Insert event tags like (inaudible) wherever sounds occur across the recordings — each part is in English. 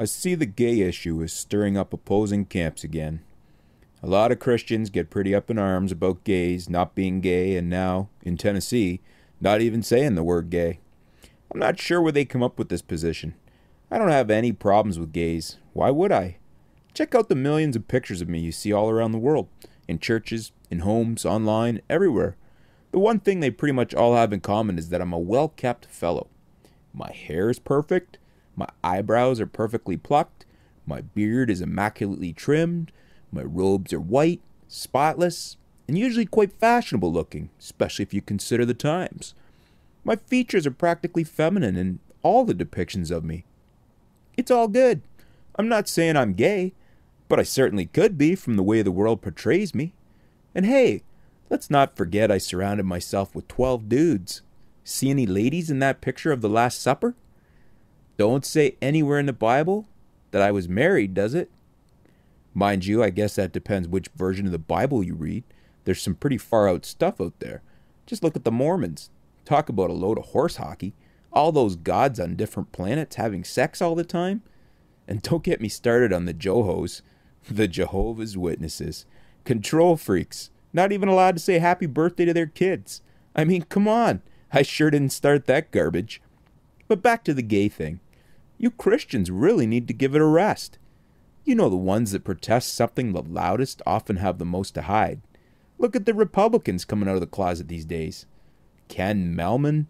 I see the gay issue is stirring up opposing camps again. A lot of Christians get pretty up in arms about gays not being gay and now, in Tennessee, not even saying the word gay. I'm not sure where they come up with this position. I don't have any problems with gays. Why would I? Check out the millions of pictures of me you see all around the world in churches, in homes, online, everywhere. The one thing they pretty much all have in common is that I'm a well kept fellow. My hair is perfect. My eyebrows are perfectly plucked. My beard is immaculately trimmed. My robes are white, spotless, and usually quite fashionable looking, especially if you consider the times. My features are practically feminine in all the depictions of me. It's all good. I'm not saying I'm gay, but I certainly could be from the way the world portrays me. And hey, let's not forget I surrounded myself with 12 dudes. See any ladies in that picture of the Last Supper? Don't say anywhere in the Bible that I was married, does it? Mind you, I guess that depends which version of the Bible you read. There's some pretty far out stuff out there. Just look at the Mormons. Talk about a load of horse hockey. All those gods on different planets having sex all the time. And (laughs) don't get me started on the Johos, the Jehovah's Witnesses, control freaks, not even allowed to say happy birthday to their kids. I mean, come on. I sure didn't start that garbage. But back to the gay thing. You Christians really need to give it a rest. You know the ones that protest something the loudest often have the most to hide. Look at the Republicans coming out of the closet these days. Ken Melman,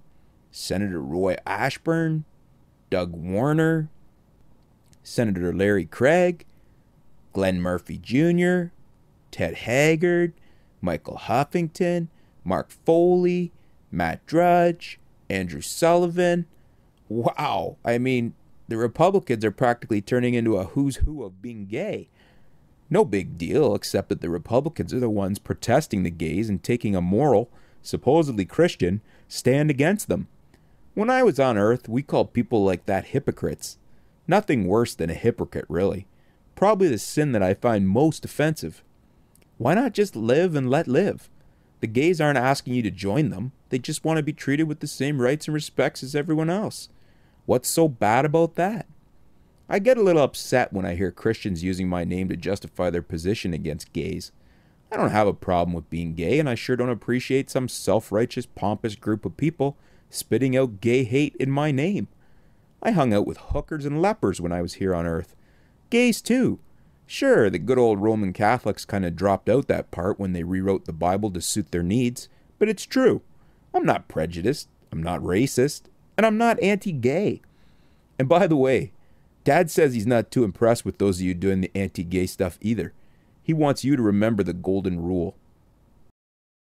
Senator Roy Ashburn, Doug Warner, Senator Larry Craig, Glenn Murphy Jr., Ted Haggard, Michael Huffington, Mark Foley, Matt Drudge, Andrew Sullivan. Wow, I mean, the Republicans are practically turning into a who's who of being gay. No big deal, except that the Republicans are the ones protesting the gays and taking a moral, supposedly Christian, stand against them. When I was on Earth, we called people like that hypocrites. Nothing worse than a hypocrite, really. Probably the sin that I find most offensive. Why not just live and let live? The gays aren't asking you to join them, they just want to be treated with the same rights and respects as everyone else. What's so bad about that? I get a little upset when I hear Christians using my name to justify their position against gays. I don't have a problem with being gay, and I sure don't appreciate some self righteous, pompous group of people spitting out gay hate in my name. I hung out with hookers and lepers when I was here on earth. Gays, too. Sure, the good old Roman Catholics kind of dropped out that part when they rewrote the Bible to suit their needs, but it's true. I'm not prejudiced. I'm not racist. And I'm not anti gay. And by the way, dad says he's not too impressed with those of you doing the anti gay stuff either. He wants you to remember the golden rule